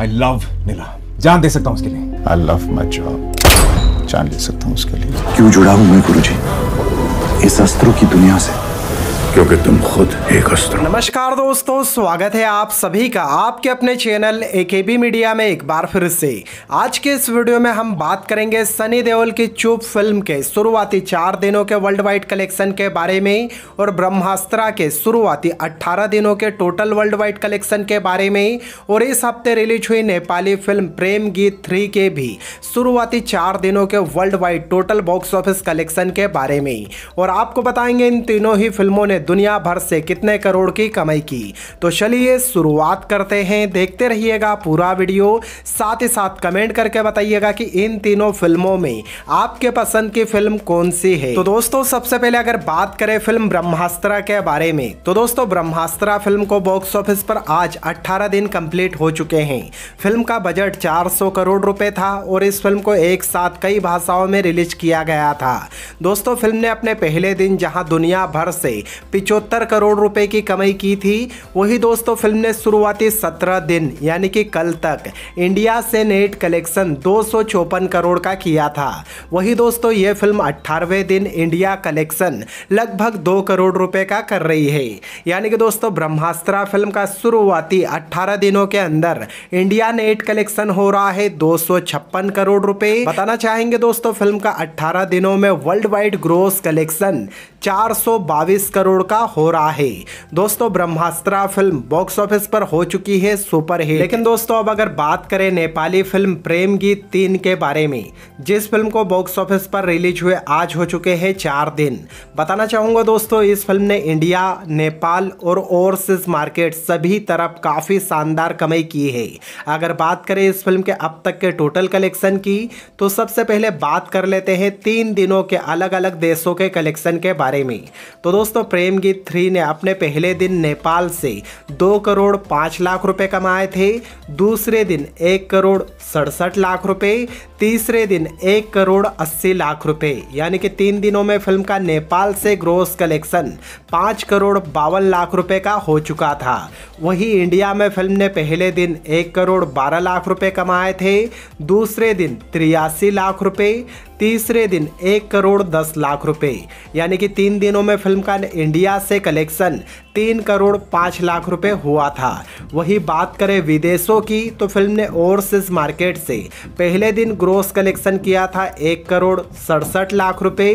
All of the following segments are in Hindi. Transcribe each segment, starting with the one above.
आई लव नीला जान दे सकता हूँ उसके लिए आई लव माई जॉब जान दे सकता हूँ उसके लिए क्यों जुड़ा हूँ मैं गुरु जी इस अस्त्रों की दुनिया से क्योंकि तुम खुद एक अस्त्र नमस्कार दोस्तों स्वागत है आप सभी का आपके अपने चैनल ए के बी मीडिया में एक बार फिर से आज के इस वीडियो में हम बात करेंगे सनी देओल की चुप फिल्म के शुरुआती चार दिनों के वर्ल्ड वाइड कलेक्शन के बारे में और ब्रह्मास्त्रा के शुरुआती अट्ठारह दिनों के टोटल वर्ल्ड वाइड कलेक्शन के बारे में और इस हफ्ते रिलीज हुई नेपाली फिल्म प्रेम गीत थ्री के भी शुरुआती चार दिनों के world wide total box office collection के बारे में और आपको बताएंगे इन तीनों ही फिल्मों ने दुनिया भर से कितने करोड़ की कमाई की तो चलिए शुरुआत करते हैं देखते रहिएगा पूरा वीडियो साथ ही साथ कमेंट करके बताइएगा कि इन तीनों फिल्मों में आपके पसंद की फिल्म कौन सी है तो दोस्तों सबसे पहले अगर बात करें फिल्म ब्रह्मास्त्र के बारे में तो दोस्तों ब्रह्मास्त्र फिल्म को बॉक्स ऑफिस पर आज अट्ठारह दिन कम्प्लीट हो चुके हैं फिल्म का बजट चार करोड़ रुपए था और इस फिल्म को एक साथ कई भाषाओं में रिलीज किया गया था दोस्तों फिल्म ने अपने पहले दिन जहां दुनिया भर से पिचहत्तर करोड़ रुपए की कमाई की थी वही दोस्तों फिल्म ने शुरुआती 17 दिन यानी कि कल तक इंडिया से नेट कलेक्शन दो करोड़ का किया था वही दोस्तों ये फिल्म अट्ठारहवें दिन इंडिया कलेक्शन लगभग दो करोड़ रुपए का कर रही है यानी कि दोस्तों ब्रह्मास्त्रा फिल्म का शुरुआती 18 दिनों के अंदर इंडिया नेट कलेक्शन हो रहा है दो करोड़ रुपए बताना चाहेंगे दोस्तों फिल्म का अट्ठारह दिनों में वर्ल्ड वाइड ग्रोस कलेक्शन चार करोड़ का हो रहा है दोस्तों ब्रह्मास्त्रा फिल्म बॉक्स ऑफिस पर हो चुकी है सुपर हिट लेकिन दोस्तों अब अगर बात करें नेपाली फिल्म प्रेम गीत तीन के बारे में जिस फिल्म को बॉक्स ऑफिस पर रिलीज हुए आज हो चुके हैं चार दिन बताना चाहूंगा दोस्तों इस फिल्म ने इंडिया नेपाल और ओवरसीज मार्केट सभी तरफ काफी शानदार कमाई की है अगर बात करें इस फिल्म के अब तक के टोटल कलेक्शन की तो सबसे पहले बात कर लेते हैं तीन दिनों के अलग अलग देशों के कलेक्शन के बारे में तो दोस्तों प्रेम सिमरनजीत थ्री ने अपने पहले दिन नेपाल से दो करोड़ पाँच लाख रुपए कमाए थे दूसरे दिन एक करोड़ सड़सठ लाख रुपए तीसरे दिन एक करोड़ अस्सी लाख रुपए यानी कि तीन दिनों में फिल्म का नेपाल से ग्रोस कलेक्शन पाँच करोड़ बावन लाख रुपए का हो चुका था वहीं इंडिया में फिल्म ने पहले दिन एक करोड़ बारह लाख रुपए कमाए थे दूसरे दिन तिरासी लाख रुपए तीसरे दिन एक करोड़ दस लाख रुपए यानी कि तीन दिनों में फिल्म का इंडिया से कलेक्शन तीन करोड़ पाँच लाख रुपए हुआ था वही बात करें विदेशों की तो फिल्म ने ओवरसीज मार्केट से पहले दिन ग्रोस कलेक्शन किया था एक करोड़ सड़सठ लाख रुपए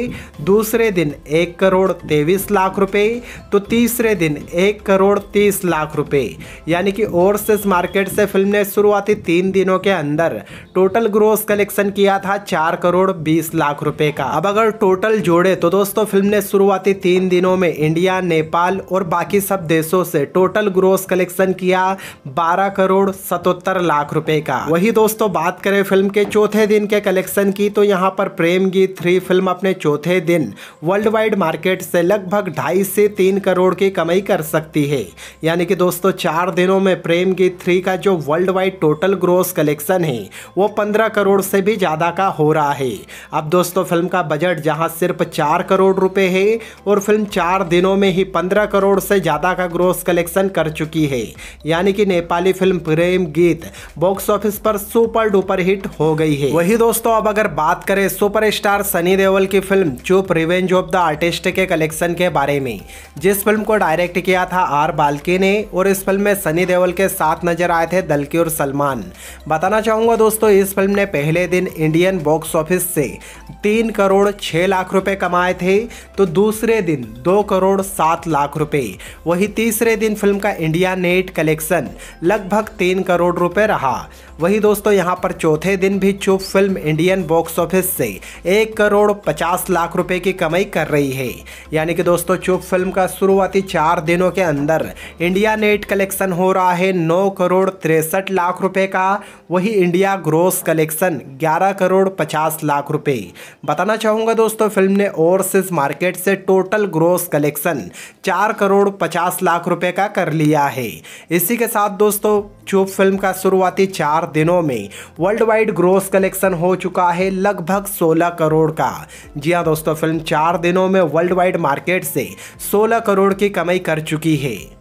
दूसरे दिन एक करोड़ तेईस लाख रुपए तो तीसरे दिन एक करोड़ तीस लाख रुपए यानी कि ओवरसीज मार्केट से फिल्म ने शुरुआती तीन दिनों के अंदर टोटल ग्रोस कलेक्शन किया था चार करोड़ बीस लाख रुपए का अब अगर टोटल जोड़े तो दोस्तों फिल्म ने शुरुआती तीन दिनों में इंडिया नेपाल और बाकी सब देशों से टोटल ग्रोस कलेक्शन किया बारह करोड़ सतहत्तर लाख रुपए का वही दोस्तों बात करें फिल्म के चौथे दिन के कलेक्शन की तो यहाँ पर प्रेम गीत थ्री फिल्म अपने चौथे दिन वर्ल्ड वाइड मार्केट से लगभग ढाई से तीन करोड़ की कमाई कर सकती है यानी कि दोस्तों चार दिनों में प्रेम गीत थ्री का जो world wide total gross collection है वो पंद्रह करोड़ से भी ज़्यादा का हो रहा है अब दोस्तों फिल्म का बजट जहां सिर्फ चार करोड़ रुपए है और फिल्म चार दिनों में ही पंद्रह करोड़ से ज़्यादा का ग्रोस कलेक्शन कर चुकी है यानी कि Nepali film Prem Geet box office पर सुपर डुपर हिट हो गई है वही दोस्तों अब अगर बात करें सुपरस्टार सनी देओल की film Chup revenge of the artist के कलेक्शन के बारे में जिस फिल्म को डायरेक्ट किया था आर बालके ने और इस फिल्म में सनी देओल के साथ नजर आए थे दलकी और सलमान बताना चाहूंगा दोस्तों इस फिल्म ने पहले दिन इंडियन बॉक्स ऑफिस से तीन करोड़ छः लाख रुपए कमाए थे तो दूसरे दिन दो करोड़ सात लाख रुपए वही तीसरे दिन फिल्म का इंडिया नेट कलेक्शन लगभग तीन करोड़ रुपए रहा वही दोस्तों यहां पर चौथे दिन भी चुप फिल्म इंडियन बॉक्स ऑफिस से एक करोड़ पचास लाख रुपए की कमाई कर रही है यानी कि दोस्तों चुप फिल्म का शुरुआती चार दिनों के अंदर इंडिया नेट कलेक्शन हो रहा है नौ करोड़ तिरसठ लाख रुपए का वही इंडिया ग्रोस कलेक्शन ग्यारह करोड़ पचास लाख रुपए रुपये बताना चाहूँगा दोस्तों फिल्म ने ओवरसीज मार्केट से टोटल ग्रोस कलेक्शन चार करोड़ पचास लाख रुपये का कर लिया है इसी के साथ दोस्तों चुप फिल्म का शुरुआती चार दिनों में वर्ल्ड वाइड ग्रोस कलेक्शन हो चुका है लगभग 16 करोड़ का जी हाँ दोस्तों फिल्म चार दिनों में वर्ल्ड वाइड मार्केट से 16 करोड़ की कमाई कर चुकी है